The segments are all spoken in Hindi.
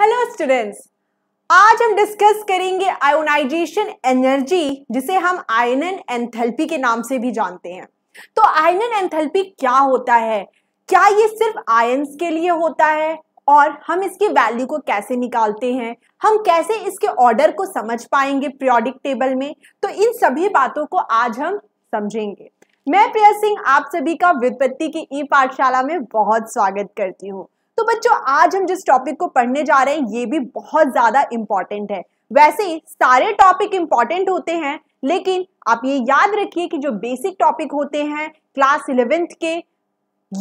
हेलो स्टूडेंट्स आज हम डिस्कस करेंगे आयोनाइजेशन एनर्जी जिसे हम आयनन एंथैल्पी के नाम से भी जानते हैं तो आयनन एंथैल्पी क्या होता है क्या ये सिर्फ आयंस के लिए होता है और हम इसकी वैल्यू को कैसे निकालते हैं हम कैसे इसके ऑर्डर को समझ पाएंगे पीरियोडिक टेबल में तो इन सभी बातों को आज हम समझेंगे मैं प्रिया सिंह आप सभी का विपत्ति की ई पाठशाला में बहुत स्वागत करती हूँ तो बच्चों आज हम जिस टॉपिक को पढ़ने जा रहे हैं ये भी बहुत ज्यादा इंपॉर्टेंट है वैसे सारे टॉपिक इंपॉर्टेंट होते हैं लेकिन आप ये याद रखिए कि जो बेसिक टॉपिक होते हैं क्लास इलेवेंथ के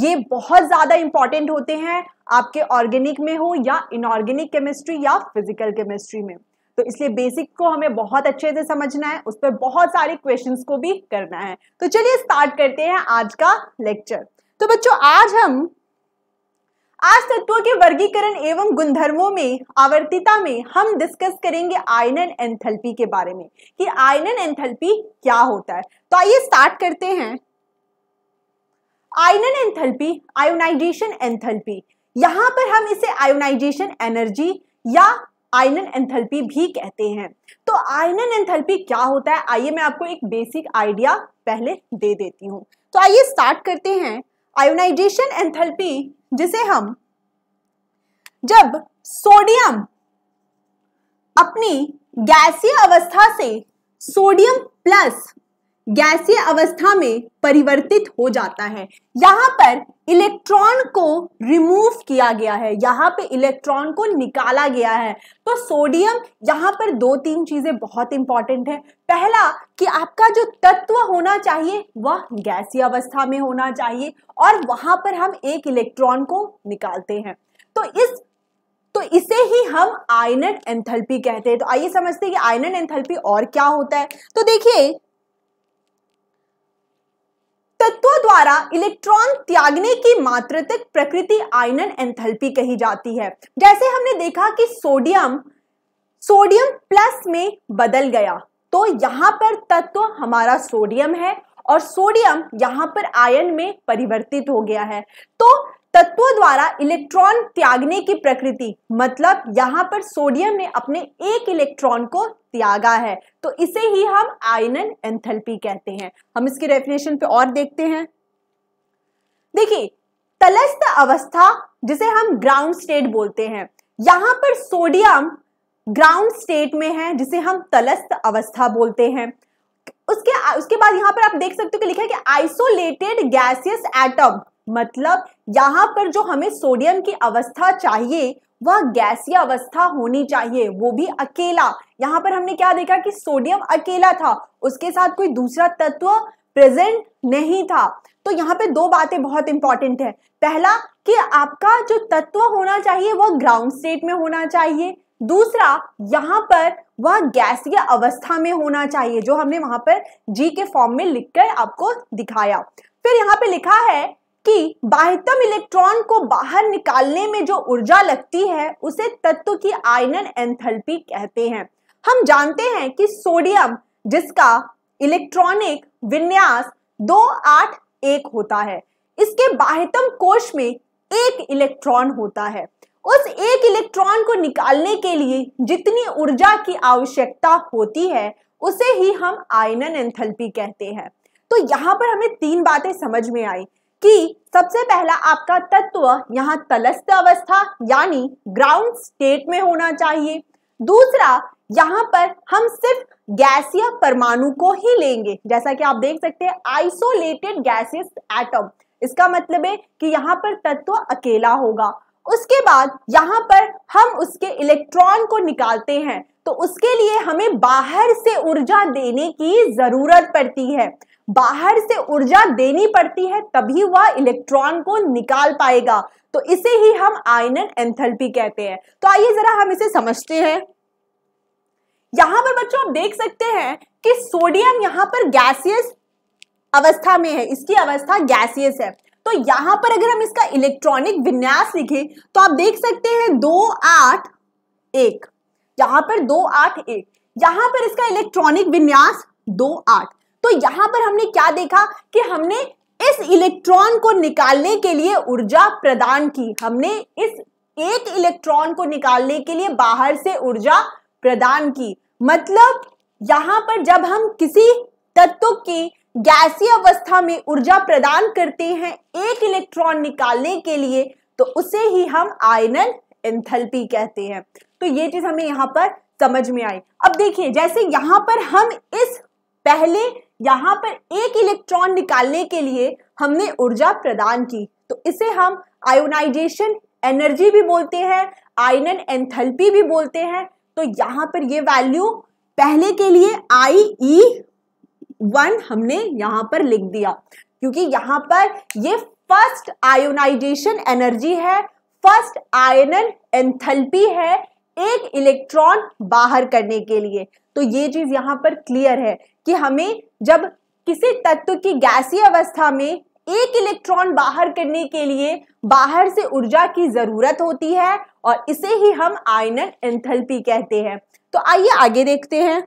ये बहुत ज्यादा इंपॉर्टेंट होते हैं आपके ऑर्गेनिक में हो या इनऑर्गेनिक केमिस्ट्री या फिजिकल केमिस्ट्री में तो इसलिए बेसिक को हमें बहुत अच्छे से समझना है उस पर बहुत सारे क्वेश्चंस को भी करना है तो चलिए स्टार्ट करते हैं आज का लेक्चर तो बच्चों आज हम आज तत्वों के वर्गीकरण एवं गुणधर्मों में आवर्तिता में हम डिस्कस करेंगे आयनन एंथैल्पी के बारे में कि आयनन एंथैल्पी क्या होता है तो आइए स्टार्ट करते हैं आयनन एंथैल्पी आयोनाइजेशन एंथैल्पी यहां पर हम इसे आयोनाइजेशन एनर्जी या आयनन एंथैल्पी भी कहते हैं तो आयनन एंथैल्पी क्या होता है आइए मैं आपको एक बेसिक आइडिया पहले दे देती हूँ तो आइए स्टार्ट करते हैं आयोनाइजेशन एंथैल्पी जिसे हम जब सोडियम अपनी गैसीय अवस्था से सोडियम प्लस गैसीय अवस्था में परिवर्तित हो जाता है यहाँ पर इलेक्ट्रॉन को रिमूव किया गया है यहाँ पे इलेक्ट्रॉन को निकाला गया है तो सोडियम यहाँ पर दो तीन चीजें बहुत इंपॉर्टेंट है पहला कि आपका जो तत्व होना चाहिए वह गैसीय अवस्था में होना चाहिए और वहां पर हम एक इलेक्ट्रॉन को निकालते हैं तो इस तो इसे ही हम आयनन एंथैल्पी कहते हैं तो आइए समझते हैं कि आयनट एंथैल्पी और क्या होता है तो देखिए तत्वों द्वारा इलेक्ट्रॉन त्यागने की मात्रा प्रकृति आयनन एंथैल्पी कही जाती है जैसे हमने देखा कि सोडियम सोडियम प्लस में बदल गया तो यहाँ पर तत्व हमारा सोडियम है और सोडियम यहाँ पर आयन में परिवर्तित हो गया है तो तत्वों द्वारा इलेक्ट्रॉन त्यागने की प्रकृति मतलब यहाँ पर सोडियम ने अपने एक इलेक्ट्रॉन को त्यागा है तो इसे ही हम आयनन एंथैल्पी कहते हैं हम इसकी डेफिनेशन पे और देखते हैं देखिए तलस्थ अवस्था जिसे हम ग्राउंड स्टेट बोलते हैं यहां पर सोडियम ग्राउंड स्टेट में है जिसे हम तलस्थ अवस्था बोलते हैं उसके उसके बाद यहाँ पर आप देख सकते हो कि लिखा है कि आइसोलेटेड गैसियस एटम मतलब यहाँ पर जो हमें सोडियम की अवस्था चाहिए वह गैसीय अवस्था होनी चाहिए वो भी अकेला यहाँ पर हमने क्या देखा कि सोडियम अकेला था उसके साथ कोई दूसरा तत्व प्रेजेंट नहीं था तो यहाँ पे दो बातें बहुत इंपॉर्टेंट है पहला कि आपका जो तत्व होना चाहिए वह ग्राउंड स्टेट में होना चाहिए दूसरा यहाँ पर वह गैसीय अवस्था में होना चाहिए जो हमने वहां पर जी के फॉर्म में लिखकर आपको दिखाया फिर यहाँ पे लिखा है कि बाह्यतम इलेक्ट्रॉन को बाहर निकालने में जो ऊर्जा लगती है उसे तत्व की आयनन एंथैल्पी कहते हैं हम जानते हैं कि सोडियम जिसका इलेक्ट्रॉनिक विन्यास दो आठ एक होता है इसके बाह्यतम कोश में एक इलेक्ट्रॉन होता है उस एक इलेक्ट्रॉन को निकालने के लिए जितनी ऊर्जा की आवश्यकता होती है उसे ही हम आयनन एंथैल्पी कहते हैं तो यहाँ पर हमें तीन बातें समझ में आई कि सबसे पहला आपका तत्व यहाँ तलस्थ अवस्था यानी ग्राउंड स्टेट में होना चाहिए दूसरा यहाँ पर हम सिर्फ गैसीय परमाणु को ही लेंगे जैसा कि आप देख सकते हैं आइसोलेटेड गैसेस एटम इसका मतलब है कि यहाँ पर तत्व अकेला होगा उसके बाद यहाँ पर हम उसके इलेक्ट्रॉन को निकालते हैं तो उसके लिए हमें बाहर से ऊर्जा देने की जरूरत पड़ती है बाहर से ऊर्जा देनी पड़ती है तभी वह इलेक्ट्रॉन को निकाल पाएगा तो इसे ही हम आयनन एंथैल्पी कहते हैं तो आइए जरा हम इसे समझते हैं यहां पर बच्चों आप देख सकते हैं कि सोडियम यहां पर गैसियस अवस्था में है इसकी अवस्था गैसियस है तो यहां पर अगर हम इसका इलेक्ट्रॉनिक विन्यास लिखें तो आप देख सकते हैं दो आठ एक यहां पर दो आठ एक यहां पर इसका इलेक्ट्रॉनिक विन्यास दो आठ तो यहां पर हमने क्या देखा कि हमने इस इलेक्ट्रॉन को निकालने के लिए ऊर्जा प्रदान की हमने इस एक इलेक्ट्रॉन को निकालने के लिए बाहर से ऊर्जा प्रदान की मतलब यहां पर जब हम किसी तत्व की गैसीय अवस्था में ऊर्जा प्रदान करते हैं एक इलेक्ट्रॉन निकालने के लिए तो उसे ही हम आयनन एंथैल्पी कहते हैं तो ये चीज हमें यहाँ पर समझ में आई अब देखिए जैसे यहाँ पर हम इस पहले यहाँ पर एक इलेक्ट्रॉन निकालने के लिए हमने ऊर्जा प्रदान की तो इसे हम आयोनाइजेशन एनर्जी भी बोलते हैं आयनन एंथल्पी भी बोलते हैं तो यहाँ पर ये वैल्यू पहले के लिए आई ई e वन हमने यहाँ पर लिख दिया क्योंकि यहाँ पर ये फर्स्ट आयोनाइजेशन एनर्जी है फर्स्ट आयनन एंथल्पी है एक इलेक्ट्रॉन बाहर करने के लिए तो ये चीज यहाँ पर क्लियर है कि हमें जब किसी तत्व की गैसीय अवस्था में एक इलेक्ट्रॉन बाहर करने के लिए बाहर से ऊर्जा की जरूरत होती है और इसे ही हम आयनन एंथैल्पी कहते हैं तो आइए आगे देखते हैं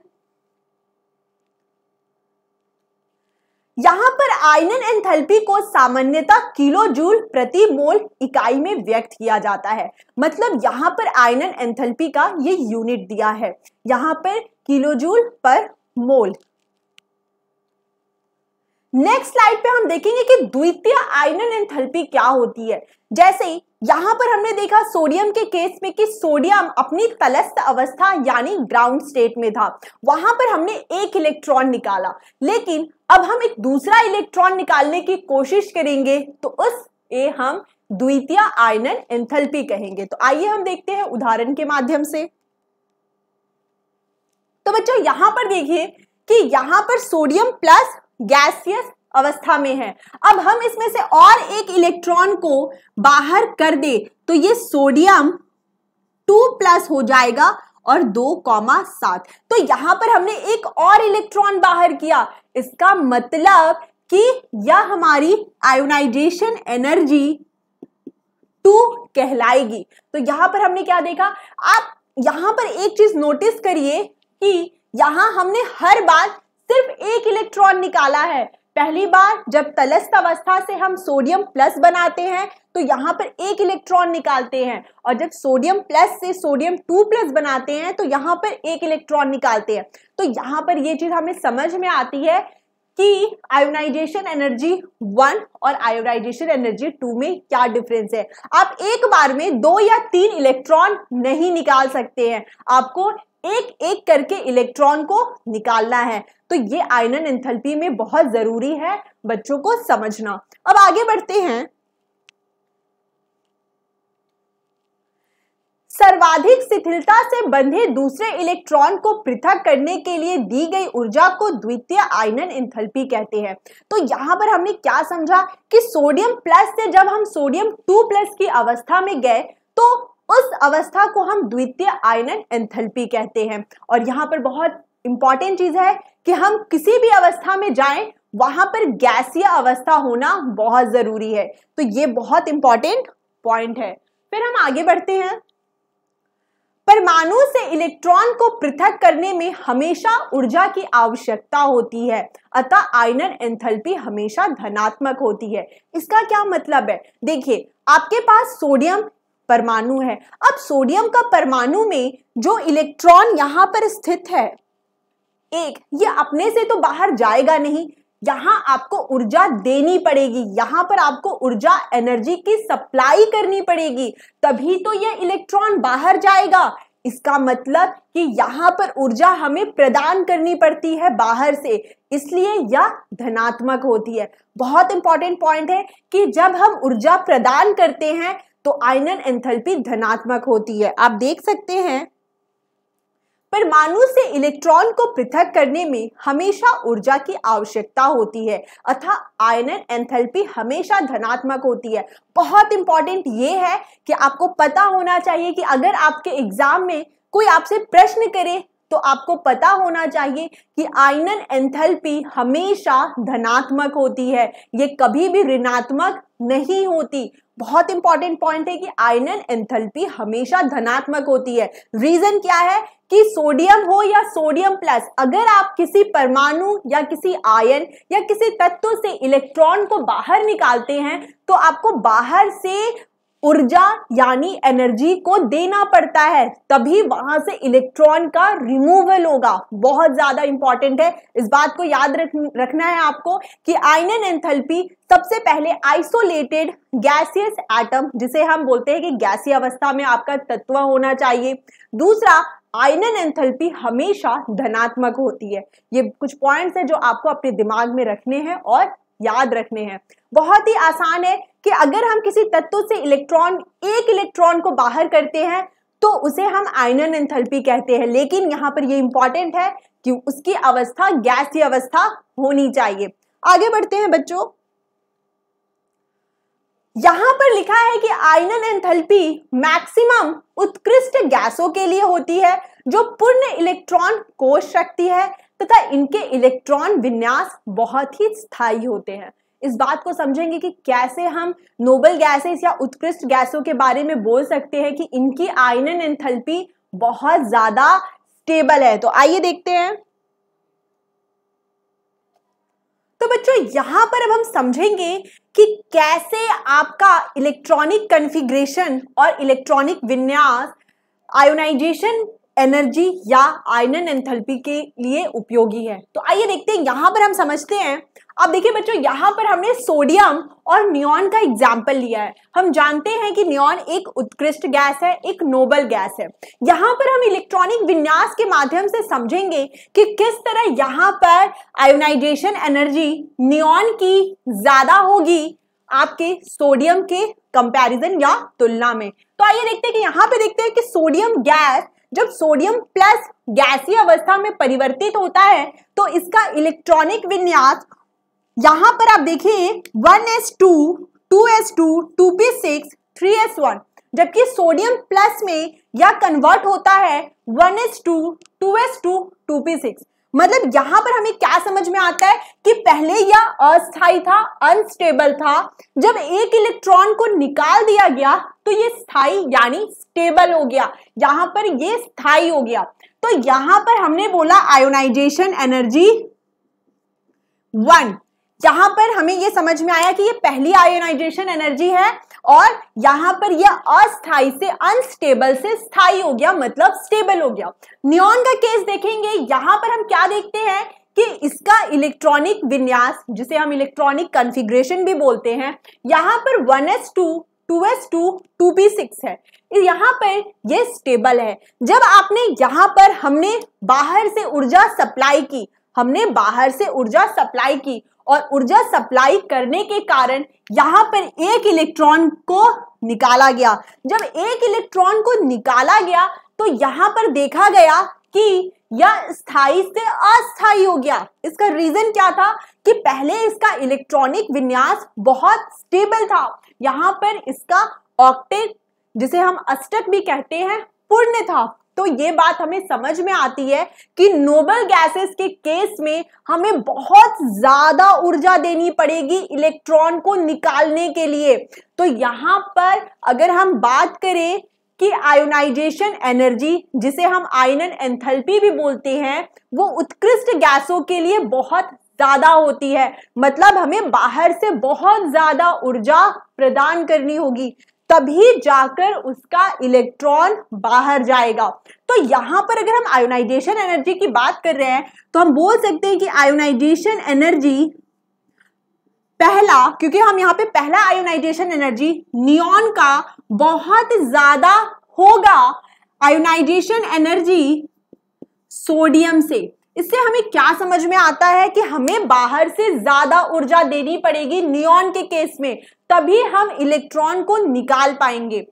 यहां पर आयनन एंथैल्पी को सामान्यतः किलो जूल प्रति मोल इकाई में व्यक्त किया जाता है मतलब यहां पर आयनन एंथैल्पी का ये यूनिट दिया है यहां पर किलो जूल पर मोल नेक्स्ट स्लाइड पे हम देखेंगे कि द्वितीय आयनन एंथैल्पी क्या होती है जैसे ही यहां पर हमने देखा सोडियम के केस में कि सोडियम अपनी तलस्त अवस्था यानी ग्राउंड स्टेट में था वहां पर हमने एक इलेक्ट्रॉन निकाला लेकिन अब हम एक दूसरा इलेक्ट्रॉन निकालने की कोशिश करेंगे तो उस ए हम द्वितीय आयनन एंथैल्पी कहेंगे तो आइए हम देखते हैं उदाहरण के माध्यम से तो बच्चों यहां पर देखिए कि यहां पर सोडियम प्लस गैसियस अवस्था में है अब हम इसमें से और एक इलेक्ट्रॉन को बाहर कर दे तो ये सोडियम टू प्लस हो जाएगा और दो कॉमा सात तो यहां पर हमने एक और इलेक्ट्रॉन बाहर किया इसका मतलब कि यह हमारी आयोनाइजेशन एनर्जी टू कहलाएगी तो यहां पर हमने क्या देखा आप यहां पर एक चीज नोटिस करिए कि यहां हमने हर बार सिर्फ एक इलेक्ट्रॉन निकाला है पहली बार जब तलस्थ अवस्था से हम सोडियम प्लस बनाते हैं तो यहाँ पर एक इलेक्ट्रॉन निकालते हैं और जब सोडियम प्लस से सोडियम टू प्लस बनाते हैं तो यहाँ पर एक इलेक्ट्रॉन निकालते हैं तो यहाँ पर ये चीज हमें समझ में आती है कि आयोनाइजेशन एनर्जी वन और आयोनाइजेशन एनर्जी टू में क्या डिफरेंस है आप एक बार में दो या तीन इलेक्ट्रॉन नहीं निकाल सकते हैं आपको एक एक करके इलेक्ट्रॉन को निकालना है तो ये आयरन एंथैल्पी में बहुत जरूरी है बच्चों को समझना अब आगे बढ़ते हैं सर्वाधिक शिथिलता से बंधे दूसरे इलेक्ट्रॉन को पृथक करने के लिए दी गई ऊर्जा को द्वितीय आयनन इंथल्पी कहते हैं तो यहाँ पर हमने क्या समझा कि सोडियम प्लस से जब हम सोडियम टू प्लस की अवस्था में गए तो उस अवस्था को हम द्वितीय आयनन एंथल्पी कहते हैं और यहाँ पर बहुत इंपॉर्टेंट चीज है कि हम किसी भी अवस्था में जाएं वहां पर गैसीय अवस्था होना बहुत जरूरी है तो ये बहुत इंपॉर्टेंट पॉइंट है फिर हम आगे बढ़ते हैं परमाणु से इलेक्ट्रॉन को पृथक करने में हमेशा ऊर्जा की आवश्यकता होती है अतः आयनन एंथैल्पी हमेशा धनात्मक होती है इसका क्या मतलब है देखिए आपके पास सोडियम परमाणु है अब सोडियम का परमाणु में जो इलेक्ट्रॉन यहाँ पर स्थित है एक ये अपने से तो बाहर जाएगा नहीं यहां आपको ऊर्जा देनी पड़ेगी यहां पर आपको ऊर्जा एनर्जी की सप्लाई करनी पड़ेगी तभी तो यह इलेक्ट्रॉन बाहर जाएगा इसका मतलब कि यहाँ पर ऊर्जा हमें प्रदान करनी पड़ती है बाहर से इसलिए यह धनात्मक होती है बहुत इंपॉर्टेंट पॉइंट है कि जब हम ऊर्जा प्रदान करते हैं तो आयनन एंथैल्पी धनात्मक होती है आप देख सकते हैं परमाणु से इलेक्ट्रॉन को पृथक करने में हमेशा ऊर्जा की आवश्यकता होती है अथा आयनन एंथैल्पी हमेशा धनात्मक होती है बहुत इंपॉर्टेंट ये है कि आपको पता होना चाहिए कि अगर आपके एग्जाम में कोई आपसे प्रश्न करे तो आपको पता होना चाहिए कि आयनन एंथैल्पी हमेशा धनात्मक होती है ये कभी भी ऋणात्मक नहीं होती बहुत इंपॉर्टेंट पॉइंट है कि आयनन एंथल्पी हमेशा धनात्मक होती है रीजन क्या है कि सोडियम हो या सोडियम प्लस अगर आप किसी परमाणु या किसी आयन या किसी तत्व से इलेक्ट्रॉन को बाहर निकालते हैं तो आपको बाहर से ऊर्जा यानी एनर्जी को देना पड़ता है तभी वहां से इलेक्ट्रॉन का रिमूवल होगा बहुत ज्यादा इंपॉर्टेंट है इस बात को याद रख, रखना है आपको कि आयनन एंथैल्पी सबसे पहले आइसोलेटेड गैसियस एटम जिसे हम बोलते हैं कि गैसीय अवस्था में आपका तत्व होना चाहिए दूसरा आयनन एंथैल्पी हमेशा धनात्मक होती है ये कुछ पॉइंट्स है जो आपको अपने दिमाग में रखने हैं और याद रखने हैं बहुत ही आसान है कि अगर हम किसी तत्व से इलेक्ट्रॉन एक इलेक्ट्रॉन को बाहर करते हैं तो उसे हम आयनन एंथैल्पी कहते हैं लेकिन यहाँ पर ये इंपॉर्टेंट है कि उसकी अवस्था गैसीय अवस्था होनी चाहिए आगे बढ़ते हैं बच्चों यहां पर लिखा है कि आयनन एंथैल्पी मैक्सिमम उत्कृष्ट गैसों के लिए होती है जो पूर्ण इलेक्ट्रॉन कोष रखती है तथा इनके इलेक्ट्रॉन विन्यास बहुत ही स्थायी होते हैं इस बात को समझेंगे कि कैसे हम नोबल गैसेस या उत्कृष्ट गैसों के बारे में बोल सकते हैं कि इनकी आयनन एंथैल्पी बहुत ज्यादा स्टेबल है तो आइए देखते हैं तो बच्चों यहां पर अब हम समझेंगे कि कैसे आपका इलेक्ट्रॉनिक कॉन्फ़िगरेशन और इलेक्ट्रॉनिक विन्यास आयोनाइजेशन एनर्जी या आयरन एंथैल्पी के लिए उपयोगी है तो आइए देखते हैं यहाँ पर हम समझते हैं अब देखिए बच्चों यहाँ पर हमने सोडियम और नियॉन का एग्जाम्पल लिया है हम जानते हैं कि नियॉन एक उत्कृष्ट गैस है एक नोबल गैस है यहाँ पर हम इलेक्ट्रॉनिक विन्यास के माध्यम से समझेंगे कि किस तरह यहाँ पर आयोनाइजेशन एनर्जी नियॉन की ज्यादा होगी आपके सोडियम के कंपैरिजन या तुलना में तो आइए देखते हैं कि यहाँ पे देखते हैं कि सोडियम गैस जब सोडियम प्लस गैसीय अवस्था में परिवर्तित होता है तो इसका इलेक्ट्रॉनिक विन्यास यहां पर आप देखिए 1s2, 2s2, 2p6, 3s1 जबकि सोडियम प्लस में यह कन्वर्ट होता है 1s2, 2s2, 2p6 मतलब यहां पर हमें क्या समझ में आता है कि पहले यह अस्थाई था अनस्टेबल था जब एक इलेक्ट्रॉन को निकाल दिया गया तो ये स्थाई यानी स्टेबल हो गया यहां पर ये स्थाई हो गया तो यहां पर हमने बोला आयोनाइजेशन एनर्जी वन यहां पर हमें ये समझ में आया कि ये पहली आयोनाइजेशन एनर्जी है और यहां पर यह अस्थाई से अनस्टेबल से स्थाई हो गया मतलब स्टेबल हो गया नियॉन का केस देखेंगे यहां पर हम क्या देखते हैं कि इसका इलेक्ट्रॉनिक विन्यास जिसे हम इलेक्ट्रॉनिक कॉन्फ़िगरेशन भी बोलते हैं यहां पर 1s2 2s2 2p6 है यहां पर ये स्टेबल है जब आपने यहां पर हमने बाहर से ऊर्जा सप्लाई की हमने बाहर से ऊर्जा सप्लाई की और ऊर्जा सप्लाई करने के कारण यहाँ पर एक इलेक्ट्रॉन को निकाला गया जब एक इलेक्ट्रॉन को निकाला गया तो यहाँ पर देखा गया कि यह स्थायी से अस्थायी हो गया इसका रीजन क्या था कि पहले इसका इलेक्ट्रॉनिक विन्यास बहुत स्टेबल था यहाँ पर इसका ऑक्टेट जिसे हम अष्टक भी कहते हैं पूर्ण था तो ये बात हमें समझ में आती है कि नोबल गैसेस के केस में हमें बहुत ज्यादा ऊर्जा देनी पड़ेगी इलेक्ट्रॉन को निकालने के लिए तो यहां पर अगर हम बात करें कि आयोनाइजेशन एनर्जी जिसे हम आयनन एंथैल्पी भी बोलते हैं वो उत्कृष्ट गैसों के लिए बहुत ज्यादा होती है मतलब हमें बाहर से बहुत ज्यादा ऊर्जा प्रदान करनी होगी तभी जाकर उसका इलेक्ट्रॉन बाहर जाएगा तो यहां पर अगर हम आयोनाइजेशन एनर्जी की बात कर रहे हैं तो हम बोल सकते हैं कि आयोनाइजेशन एनर्जी पहला क्योंकि हम यहाँ पे पहला आयोनाइजेशन एनर्जी नियॉन का बहुत ज्यादा होगा आयोनाइजेशन एनर्जी सोडियम से इससे हमें क्या समझ में आता है कि हमें बाहर से ज्यादा ऊर्जा देनी पड़ेगी नियॉन के केस में तभी हम इलेक्ट्रॉन को निकाल पाएंगे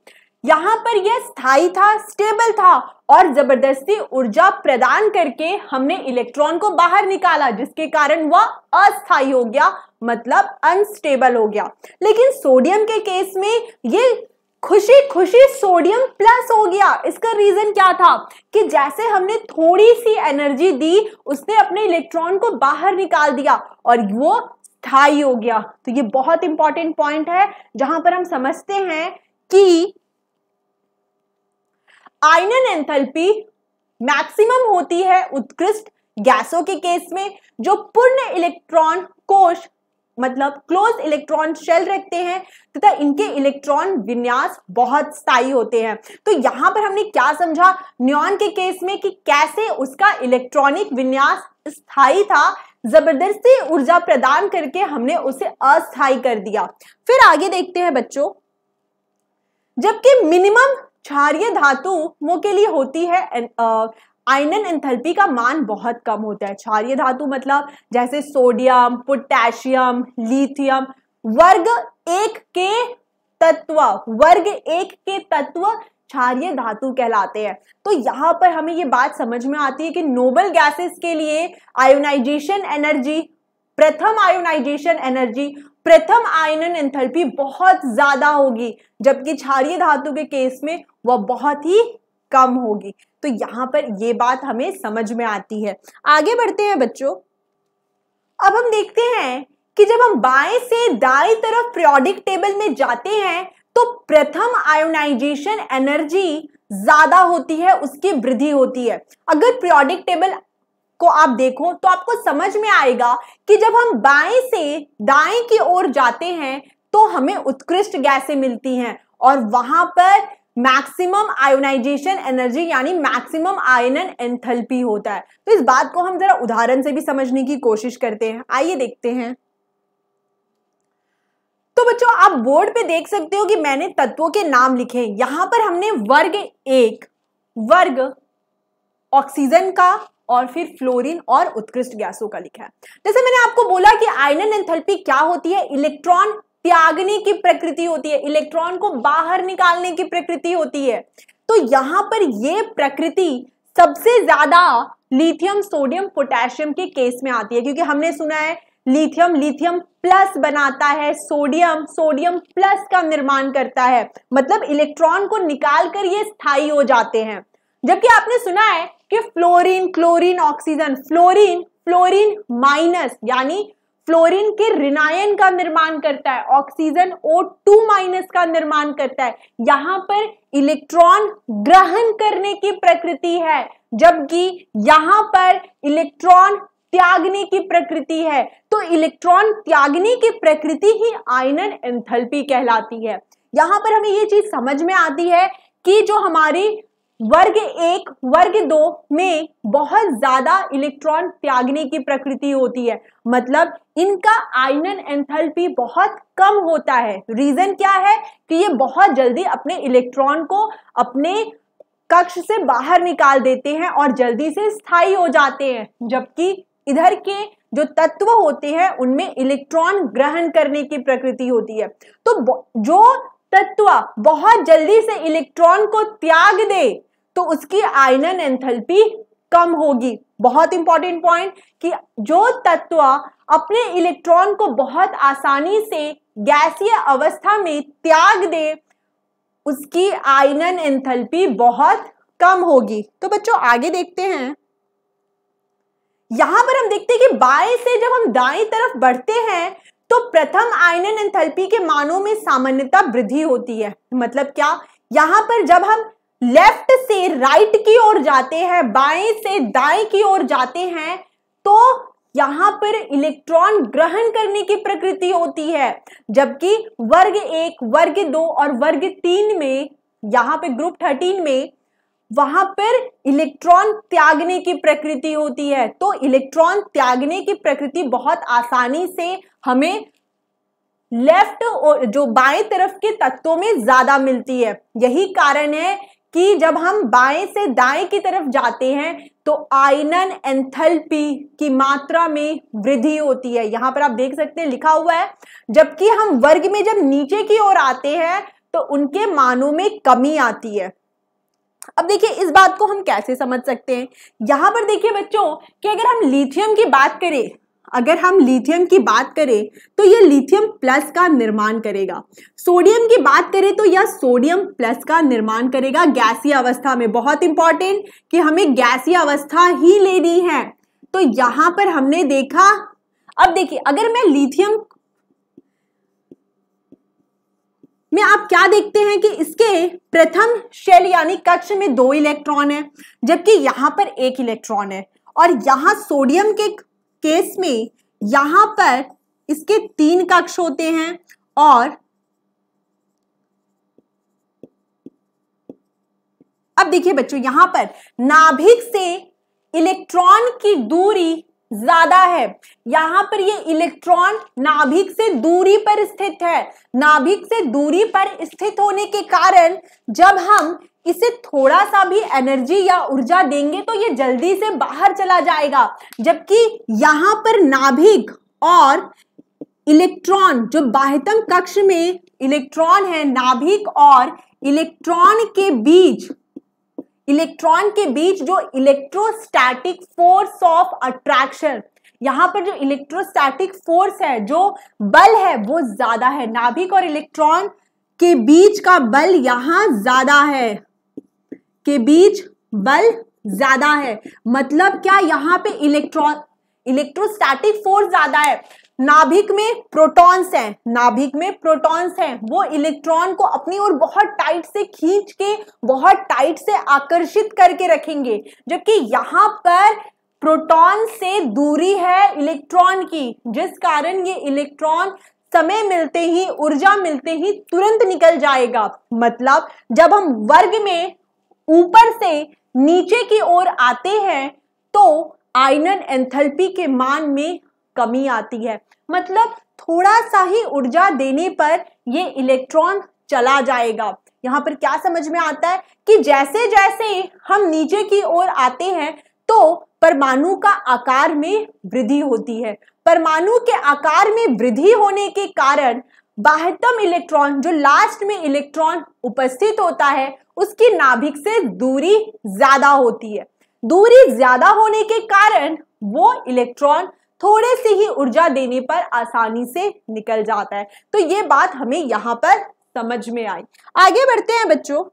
यहाँ पर यह स्थायी था स्टेबल था और जबरदस्ती ऊर्जा प्रदान करके हमने इलेक्ट्रॉन को बाहर निकाला जिसके कारण वह अस्थायी हो गया मतलब अनस्टेबल हो गया लेकिन सोडियम के केस में ये खुशी खुशी सोडियम प्लस हो गया इसका रीजन क्या था कि जैसे हमने थोड़ी सी एनर्जी दी उसने अपने इलेक्ट्रॉन को बाहर निकाल दिया और वो स्थाई हो गया तो ये बहुत इंपॉर्टेंट पॉइंट है जहां पर हम समझते हैं कि आयनन एंथैल्पी मैक्सिमम होती है उत्कृष्ट गैसों के केस में जो पूर्ण इलेक्ट्रॉन कोश मतलब क्लोज इलेक्ट्रॉन शेल रखते हैं तथा इनके इलेक्ट्रॉन विन्यास बहुत स्थायी होते हैं तो यहां पर हमने क्या समझा न्योन के केस में कि कैसे उसका इलेक्ट्रॉनिक विन्यास स्थायी था जबरदस्ती ऊर्जा प्रदान करके हमने उसे अस्थायी कर दिया फिर आगे देखते हैं बच्चों जबकि मिनिमम क्षारिय धातु के लिए होती है अं, आयनन एंथैल्पी का मान बहुत कम होता है क्षारिय धातु मतलब जैसे सोडियम पोटेशियम लिथियम वर्ग एक के तत्व वर्ग एक के तत्व क्षारिय धातु कहलाते हैं तो यहाँ पर हमें ये बात समझ में आती है कि नोबल गैसेस के लिए आयोनाइजेशन एनर्जी प्रथम आयोनाइजेशन एनर्जी प्रथम आयनन एंथैल्पी बहुत ज्यादा होगी जबकि क्षारिय धातु के केस में वह बहुत ही कम होगी तो यहां पर ये बात हमें समझ में आती है आगे बढ़ते हैं बच्चों अब हम देखते हैं कि जब हम बाएं से दाएं तरफ प्रियोडिक टेबल में जाते हैं तो प्रथम आयोनाइजेशन एनर्जी ज्यादा होती है उसकी वृद्धि होती है अगर प्रियोडिक टेबल को आप देखो तो आपको समझ में आएगा कि जब हम बाएं से दाएं की ओर जाते हैं तो हमें उत्कृष्ट गैसें मिलती हैं और वहां पर मैक्सिमम आयोनाइजेशन एनर्जी यानी मैक्सिमम आयनन एंथल्पी होता है तो इस बात को हम जरा उदाहरण से भी समझने की कोशिश करते हैं आइए देखते हैं तो बच्चों आप बोर्ड पे देख सकते हो कि मैंने तत्वों के नाम लिखे यहां पर हमने वर्ग एक वर्ग ऑक्सीजन का और फिर फ्लोरीन और उत्कृष्ट गैसों का लिखा है जैसे मैंने आपको बोला कि आयनन एंथैल्पी क्या होती है इलेक्ट्रॉन त्यागने की प्रकृति होती है इलेक्ट्रॉन को बाहर निकालने की प्रकृति होती है तो यहां पर यह प्रकृति सबसे ज्यादा लिथियम सोडियम पोटेशियम के केस में आती है क्योंकि हमने सुना है लिथियम लिथियम प्लस बनाता है सोडियम सोडियम प्लस का निर्माण करता है मतलब इलेक्ट्रॉन को निकाल कर ये स्थायी हो जाते हैं जबकि आपने सुना है कि fluorine chlorine oxygen fluorine fluorine minus यानी फ्लोरीन के रिनायन का निर्माण करता है ऑक्सीजन ओ टू माइनस का निर्माण करता है यहां पर इलेक्ट्रॉन ग्रहण करने की प्रकृति है जबकि यहां पर इलेक्ट्रॉन त्यागने की प्रकृति है तो इलेक्ट्रॉन त्यागने की प्रकृति ही आयनन एंथल्पी कहलाती है यहां पर हमें ये चीज समझ में आती है कि जो हमारी वर्ग एक वर्ग दो में बहुत ज्यादा इलेक्ट्रॉन त्यागने की प्रकृति होती है मतलब इनका आयनन एंथैल्पी बहुत कम होता है रीजन क्या है कि ये बहुत जल्दी अपने इलेक्ट्रॉन को अपने कक्ष से बाहर निकाल देते हैं और जल्दी से स्थायी हो जाते हैं जबकि इधर के जो तत्व होते हैं उनमें इलेक्ट्रॉन ग्रहण करने की प्रकृति होती है तो जो तत्व बहुत जल्दी से इलेक्ट्रॉन को त्याग दे तो उसकी आयनन एंथैल्पी कम होगी बहुत इंपॉर्टेंट पॉइंट कि जो तत्व अपने इलेक्ट्रॉन को बहुत आसानी से गैसीय अवस्था में त्याग दे उसकी आयनन एंथैल्पी बहुत कम होगी तो बच्चों आगे देखते हैं यहां पर हम देखते हैं कि बाएं से जब हम दाएं तरफ बढ़ते हैं तो प्रथम आयनन एंथैल्पी के मानों में सामान्यता वृद्धि होती है मतलब क्या यहां पर जब हम लेफ्ट से राइट की ओर जाते हैं बाएं से दाएं की ओर जाते हैं तो यहां पर इलेक्ट्रॉन ग्रहण करने की प्रकृति होती है जबकि वर्ग एक वर्ग दो और वर्ग तीन में यहां पे ग्रुप थर्टीन में वहां पर इलेक्ट्रॉन त्यागने की प्रकृति होती है तो इलेक्ट्रॉन त्यागने की प्रकृति बहुत आसानी से हमें लेफ्ट और जो बाएं तरफ के तत्वों में ज्यादा मिलती है यही कारण है कि जब हम बाएं से दाएं की तरफ जाते हैं तो आयनन एंथैल्पी की मात्रा में वृद्धि होती है यहां पर आप देख सकते हैं लिखा हुआ है जबकि हम वर्ग में जब नीचे की ओर आते हैं तो उनके मानों में कमी आती है अब देखिए इस बात को हम कैसे समझ सकते हैं यहां पर देखिए बच्चों कि अगर हम लिथियम की बात करें अगर हम लिथियम की बात करें तो यह लिथियम प्लस का निर्माण करेगा सोडियम की बात करें तो यह सोडियम प्लस का निर्माण करेगा गैसीय अवस्था में बहुत इंपॉर्टेंट कि हमें गैसीय अवस्था ही लेनी है तो यहां पर हमने देखा अब देखिए अगर मैं लिथियम में आप क्या देखते हैं कि इसके प्रथम शेल यानी कक्ष में दो इलेक्ट्रॉन है जबकि यहां पर एक इलेक्ट्रॉन है और यहां सोडियम के केस में यहां पर इसके तीन कक्ष होते हैं और अब देखिए बच्चों यहां पर नाभिक से इलेक्ट्रॉन की दूरी ज्यादा है यहाँ पर ये इलेक्ट्रॉन नाभिक से दूरी पर स्थित है नाभिक से दूरी पर स्थित होने के कारण जब हम इसे थोड़ा सा भी एनर्जी या ऊर्जा देंगे तो ये जल्दी से बाहर चला जाएगा जबकि यहां पर नाभिक और इलेक्ट्रॉन जो बाह्यतम कक्ष में इलेक्ट्रॉन है नाभिक और इलेक्ट्रॉन के बीच इलेक्ट्रॉन के बीच जो इलेक्ट्रोस्टैटिक फोर्स ऑफ अट्रैक्शन यहाँ पर जो इलेक्ट्रोस्टैटिक फोर्स है जो बल है वो ज्यादा है नाभिक और इलेक्ट्रॉन के बीच का बल यहाँ ज्यादा है के बीच बल ज्यादा है मतलब क्या यहाँ पे इलेक्ट्रॉन इलेक्ट्रोस्टैटिक फोर्स ज्यादा है नाभिक में प्रोटॉन्स हैं नाभिक में प्रोटॉन्स हैं वो इलेक्ट्रॉन को अपनी ओर बहुत टाइट से खींच के बहुत टाइट से आकर्षित करके रखेंगे जबकि यहाँ पर प्रोटॉन से दूरी है इलेक्ट्रॉन की जिस कारण ये इलेक्ट्रॉन समय मिलते ही ऊर्जा मिलते ही तुरंत निकल जाएगा मतलब जब हम वर्ग में ऊपर से नीचे की ओर आते हैं तो आयनन एंथैल्पी के मान में कमी आती है मतलब थोड़ा सा ही ऊर्जा देने पर ये इलेक्ट्रॉन चला जाएगा यहाँ पर क्या समझ में आता है कि जैसे जैसे हम नीचे की ओर आते हैं तो परमाणु का आकार में वृद्धि होती है परमाणु के आकार में वृद्धि होने के कारण बाहतम इलेक्ट्रॉन जो लास्ट में इलेक्ट्रॉन उपस्थित होता है उसकी नाभिक से दूरी ज्यादा होती है दूरी ज्यादा होने के कारण वो इलेक्ट्रॉन थोड़े से ही ऊर्जा देने पर आसानी से निकल जाता है तो ये बात हमें यहां पर समझ में आई आगे बढ़ते हैं बच्चों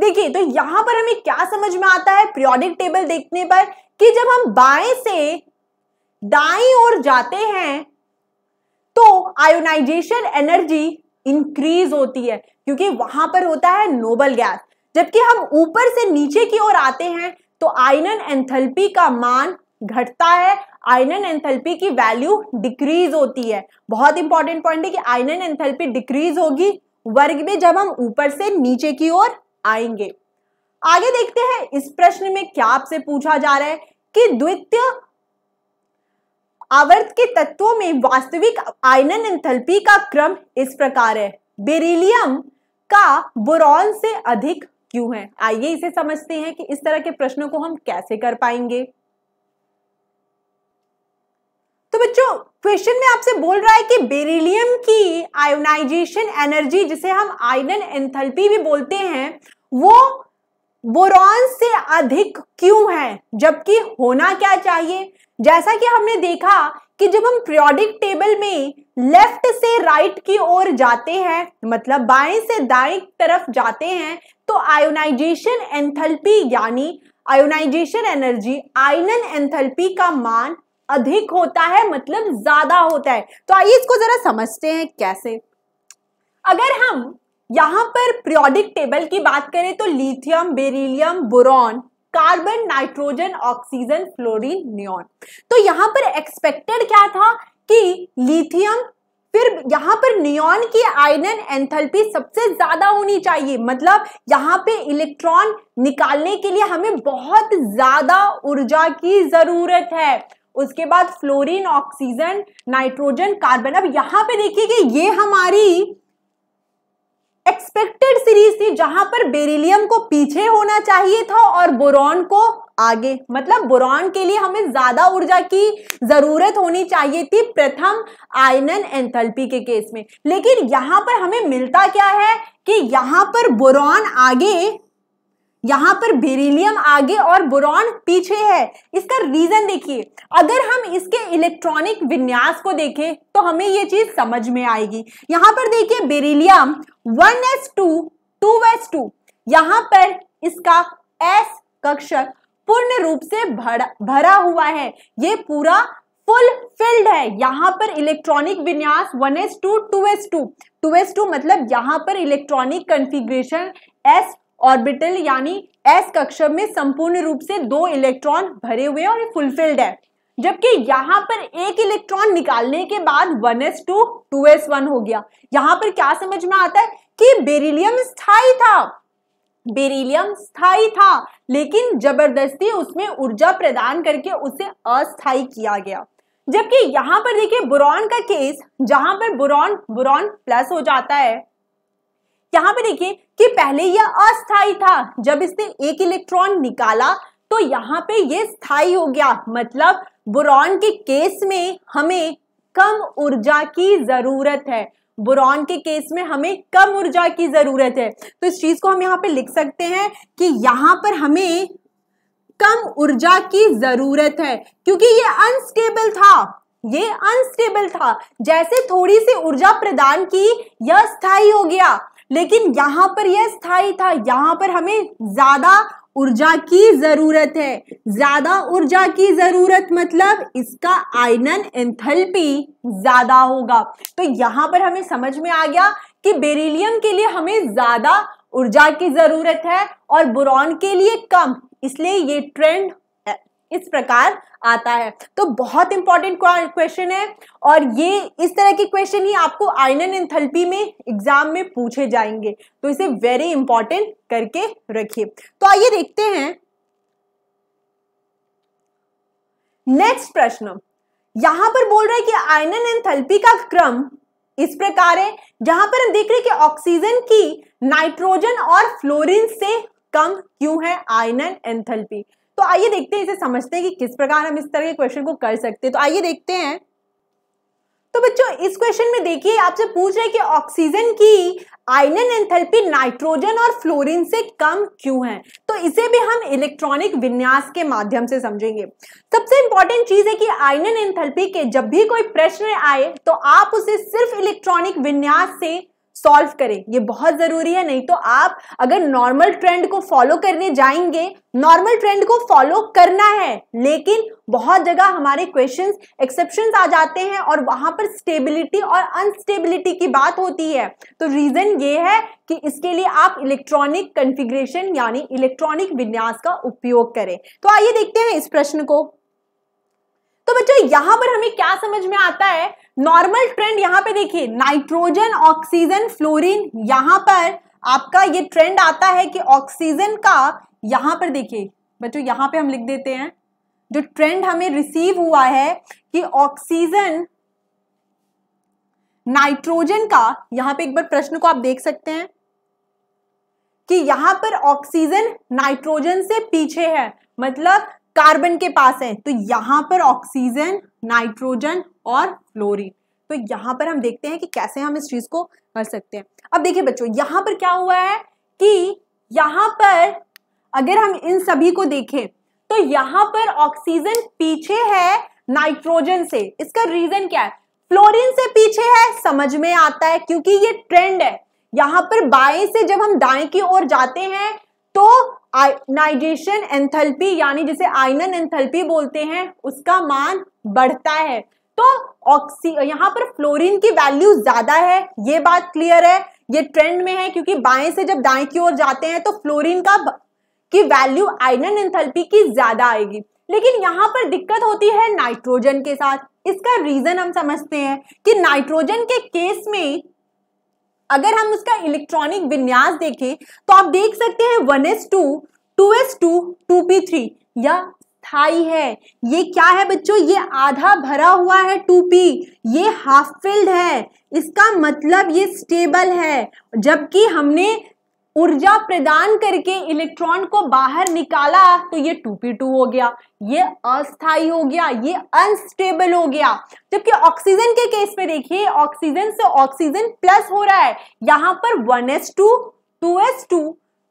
देखिए तो यहां पर हमें क्या समझ में आता है प्रियोडिक टेबल देखने पर कि जब हम बाएं से दाई ओर जाते हैं तो आयोनाइजेशन एनर्जी इंक्रीज होती है क्योंकि वहां पर होता है नोबल गैस जबकि हम ऊपर से नीचे की ओर आते हैं तो आयनन एंथैल्पी का मान घटता है आयनन एंथैल्पी की वैल्यू डिक्रीज होती है बहुत इंपॉर्टेंट पॉइंट है कि आयनन एंथैल्पी डिक्रीज होगी वर्ग में जब हम ऊपर से नीचे की ओर आएंगे आगे देखते हैं इस प्रश्न में क्या आपसे पूछा जा रहा है कि द्वितीय आवर्त के तत्वों में वास्तविक आयनन एंथैल्पी का क्रम इस प्रकार है बेरिलियम का बोरॉन से अधिक क्यों है आइए इसे समझते हैं कि इस तरह के प्रश्नों को हम कैसे कर पाएंगे तो बच्चों क्वेश्चन में आपसे बोल रहा है कि बेरिलियम की आयोनाइजेशन एनर्जी जिसे हम आयरन एंथैल्पी भी बोलते हैं वो बोरॉन से अधिक क्यों है जबकि होना क्या चाहिए जैसा कि हमने देखा कि जब हम पीरियोडिक टेबल में लेफ्ट से राइट की ओर जाते हैं मतलब बाएं से दाएं तरफ जाते हैं तो आयोनाइजेशन एंथैल्पी यानी आयोनाइजेशन एनर्जी आयनन एंथैल्पी का मान अधिक होता है मतलब ज्यादा होता है तो आइए इसको जरा समझते हैं कैसे अगर हम यहां पर पीरियोडिक टेबल की बात करें तो lithium beryllium boron carbon nitrogen oxygen fluorine neon तो यहां पर एक्सपेक्टेड क्या था कि लिथियम फिर यहाँ पर नियॉन की आयन एंथैल्पी सबसे ज्यादा होनी चाहिए मतलब यहाँ पे इलेक्ट्रॉन निकालने के लिए हमें बहुत ज्यादा ऊर्जा की जरूरत है उसके बाद फ्लोरीन ऑक्सीजन नाइट्रोजन कार्बन अब यहाँ पे देखिए कि ये हमारी एक्सपेक्टेड सीरीज थी जहां पर बेरिलियम को पीछे होना चाहिए था और बोरॉन को आगे मतलब बोरॉन के लिए हमें ज्यादा ऊर्जा की जरूरत होनी चाहिए थी प्रथम आयनन एंथल्पी के केस में लेकिन यहां पर हमें मिलता क्या है कि यहां पर बोरॉन आगे यहां पर बेरिलियम आगे और बोरॉन पीछे है इसका रीजन देखिए अगर हम इसके इलेक्ट्रॉनिक विन्यास को देखें तो हमें ये चीज समझ में आएगी यहां पर देखिए बेरिलियम 1s2 2s2 यहां पर इसका s कक्षक पूर्ण रूप से भरा भरा हुआ है ये पूरा फुल फिल्ड है यहाँ पर इलेक्ट्रॉनिक विन्यास 1s2 2s2 2s2 मतलब यहाँ पर इलेक्ट्रॉनिक कॉन्फ़िगरेशन s ऑर्बिटल यानी s कक्षा में संपूर्ण रूप से दो इलेक्ट्रॉन भरे हुए और फुलफिल्ड है जबकि यहाँ पर एक इलेक्ट्रॉन निकालने के बाद 1s2 2s1 हो गया यहाँ पर क्या समझ में आता है कि बेरिलियम स्थाई था बेरिलियम स्थायी था लेकिन जबरदस्ती उसमें ऊर्जा प्रदान करके उसे अस्थायी किया गया जबकि यहां पर देखिए बुरॉन का केस जहां पर बुरॉन बुरॉन प्लस हो जाता है यहां पर देखिए कि पहले यह अस्थाई था जब इसने एक इलेक्ट्रॉन निकाला तो यहाँ पे यह स्थाई हो गया मतलब बुरॉन के केस में हमें कम ऊर्जा की जरूरत है बोरॉन के केस में हमें कम ऊर्जा की जरूरत है तो इस चीज को हम यहाँ पे लिख सकते हैं कि यहां पर हमें कम ऊर्जा की जरूरत है क्योंकि ये अनस्टेबल था ये अनस्टेबल था जैसे थोड़ी सी ऊर्जा प्रदान की यह स्थायी हो गया लेकिन यहां पर यह स्थायी था यहां पर हमें ज्यादा ऊर्जा की जरूरत है ज्यादा ऊर्जा की जरूरत मतलब इसका आयनन एंथैल्पी ज्यादा होगा तो यहां पर हमें समझ में आ गया कि बेरिलियम के लिए हमें ज्यादा ऊर्जा की जरूरत है और बोरॉन के लिए कम इसलिए ये ट्रेंड इस प्रकार आता है तो बहुत इंपॉर्टेंट क्वेश्चन है और ये इस तरह के क्वेश्चन ही आपको आयरन एंथैल्पी में एग्जाम में पूछे जाएंगे तो इसे वेरी इंपॉर्टेंट करके रखिए तो आइए देखते हैं नेक्स्ट प्रश्न यहां पर बोल रहा है कि आयन एंथल्पी का क्रम इस प्रकार है जहां पर हम देख रहे हैं कि ऑक्सीजन की नाइट्रोजन और फ्लोरीन से कम क्यों है आयरन एंथल्पी तो आइए देखते हैं इसे समझते हैं कि किस प्रकार हम इस तरह के क्वेश्चन को कर सकते हैं तो आइए देखते हैं तो बच्चों इस क्वेश्चन में देखिए आपसे पूछ रहे हैं कि ऑक्सीजन की आयनन एंथैल्पी नाइट्रोजन और फ्लोरीन से कम क्यों है तो इसे भी हम इलेक्ट्रॉनिक विन्यास के माध्यम से समझेंगे सबसे इंपॉर्टेंट चीज है कि आयनन एंथैल्पी के जब भी कोई प्रश्न आए तो आप उसे सिर्फ इलेक्ट्रॉनिक विन्यास से सॉल्व करें ये बहुत ज़रूरी है नहीं तो आप अगर नॉर्मल ट्रेंड को फॉलो करने जाएंगे नॉर्मल ट्रेंड को फॉलो करना है लेकिन बहुत जगह हमारे क्वेश्चन एक्सेप्शन आ जाते हैं और वहां पर स्टेबिलिटी और अनस्टेबिलिटी की बात होती है तो रीजन ये है कि इसके लिए आप इलेक्ट्रॉनिक कन्फिग्रेशन यानी इलेक्ट्रॉनिक विन्यास का उपयोग करें तो आइए देखते हैं इस प्रश्न को तो बच्चों यहां पर हमें क्या समझ में आता है नॉर्मल ट्रेंड यहां पे देखिए नाइट्रोजन ऑक्सीजन फ्लोरीन यहां पर आपका ये ट्रेंड आता है कि ऑक्सीजन का यहां पर देखिए बच्चों यहां पे हम लिख देते हैं जो ट्रेंड हमें रिसीव हुआ है कि ऑक्सीजन नाइट्रोजन का यहां पे एक बार प्रश्न को आप देख सकते हैं कि यहां पर ऑक्सीजन नाइट्रोजन से पीछे है मतलब कार्बन के पास है तो यहाँ पर ऑक्सीजन नाइट्रोजन और फ्लोरीन तो यहाँ पर हम देखते हैं कि कैसे हम इस चीज को कर सकते हैं अब देखिए बच्चों यहाँ पर क्या हुआ है कि यहाँ पर अगर हम इन सभी को देखें तो यहाँ पर ऑक्सीजन पीछे है नाइट्रोजन से इसका रीजन क्या है फ्लोरीन से पीछे है समझ में आता है क्योंकि ये ट्रेंड है यहाँ पर बाएं से जब हम दाएं की ओर जाते हैं तो आयनाइजेशन एंथल्पी यानी जिसे आयनन एंथल्पी बोलते हैं उसका मान बढ़ता है तो ऑक्सी यहाँ पर फ्लोरीन की वैल्यू ज्यादा है ये बात क्लियर है ये ट्रेंड में है क्योंकि बाएं से जब दाएं की ओर जाते हैं तो फ्लोरीन का की वैल्यू आइनन एंथैल्पी की ज्यादा आएगी लेकिन यहाँ पर दिक्कत होती है नाइट्रोजन के साथ इसका रीजन हम समझते हैं कि नाइट्रोजन के केस में अगर हम उसका इलेक्ट्रॉनिक विन्यास देखें तो आप देख सकते हैं one S two two S two two P three या स्थाई है ये क्या है बच्चों ये आधा भरा हुआ है टू पी ये हाफ फिल्ड है इसका मतलब ये स्टेबल है जबकि हमने ऊर्जा प्रदान करके इलेक्ट्रॉन को बाहर निकाला तो ये टू पी टू हो गया ये अस्थाई हो गया ये अनस्टेबल हो गया जबकि ऑक्सीजन के केस में देखिए ऑक्सीजन से ऑक्सीजन प्लस हो रहा है यहां पर 1s2, 2s2,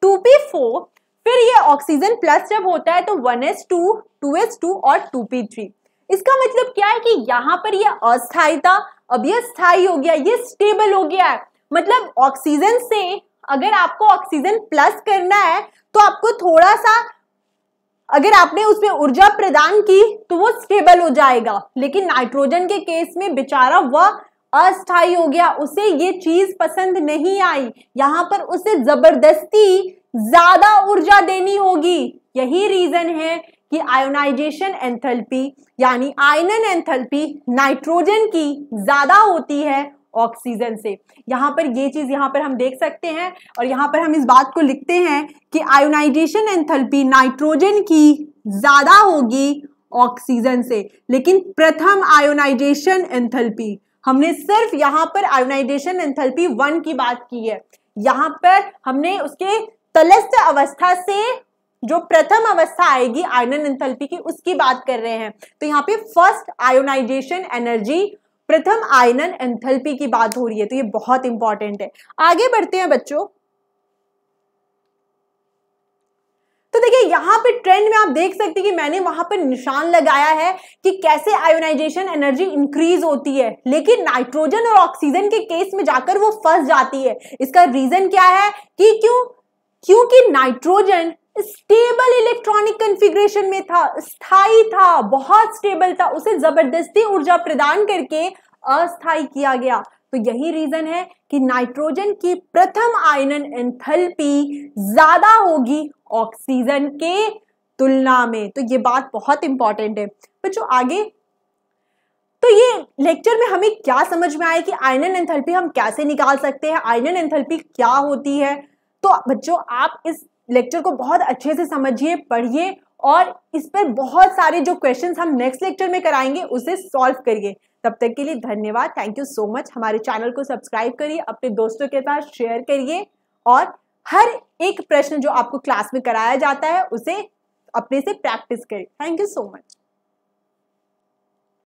2p4, फिर ये ऑक्सीजन प्लस जब होता है तो one 2s2 two two two और टू पी थ्री इसका मतलब क्या है कि यहां पर ये अस्थायी था अब यह स्थायी हो गया ये स्टेबल हो गया है मतलब ऑक्सीजन से अगर आपको ऑक्सीजन प्लस करना है तो आपको थोड़ा सा अगर आपने उसमें ऊर्जा प्रदान की तो वो स्टेबल हो जाएगा लेकिन नाइट्रोजन के केस में बेचारा वह अस्थाई हो गया उसे ये चीज पसंद नहीं आई यहाँ पर उसे जबरदस्ती ज्यादा ऊर्जा देनी होगी यही रीजन है कि आयोनाइजेशन एंथैल्पी यानी आयनन एंथैल्पी नाइट्रोजन की ज्यादा होती है ऑक्सीजन से यहाँ पर ये चीज़ यहाँ पर हम देख सकते हैं और यहाँ पर हम इस बात को लिखते हैं कि आयोनाइजेशन एंथल्पी नाइट्रोजन की ज़्यादा होगी ऑक्सीजन से लेकिन प्रथम आयोनाइजेशन एंथल्पी हमने सिर्फ यहाँ पर आयोनाइजेशन एंथल्पी वन की बात की है यहाँ पर हमने उसके तलस्थ अवस्था से जो प्रथम अवस्था आएगी आयोन एंथल्पी की उसकी बात कर रहे हैं तो यहाँ पे फर्स्ट आयोनाइजेशन एनर्जी प्रथम आयनन एंथल्पी की बात हो रही है तो ये बहुत इंपॉर्टेंट है आगे बढ़ते हैं बच्चों तो देखिए यहाँ पे ट्रेंड में आप देख सकते हैं कि मैंने वहां पर निशान लगाया है कि कैसे आयोनाइजेशन एनर्जी इंक्रीज होती है लेकिन नाइट्रोजन और ऑक्सीजन के केस में जाकर वो फंस जाती है इसका रीजन क्या है कि क्यों क्योंकि नाइट्रोजन स्टेबल इलेक्ट्रॉनिक कॉन्फ़िगरेशन में था स्थाई था बहुत स्टेबल था उसे जबरदस्ती ऊर्जा प्रदान करके अस्थाई किया गया तो यही रीजन है कि नाइट्रोजन की प्रथम आयनन एंथल्पी ज्यादा होगी ऑक्सीजन के तुलना में तो ये बात बहुत इंपॉर्टेंट है बच्चों आगे तो ये लेक्चर में हमें क्या समझ में आया कि आयनन एंथैल्पी हम कैसे निकाल सकते हैं आयनन एंथैल्पी क्या होती है तो बच्चों आप इस लेक्चर को बहुत अच्छे से समझिए पढ़िए और इस पर बहुत सारे जो क्वेश्चंस हम नेक्स्ट लेक्चर में कराएंगे उसे सॉल्व करिए तब तक के लिए धन्यवाद थैंक यू सो मच हमारे चैनल को सब्सक्राइब करिए अपने दोस्तों के साथ शेयर करिए और हर एक प्रश्न जो आपको क्लास में कराया जाता है उसे अपने से प्रैक्टिस करिए थैंक यू सो मच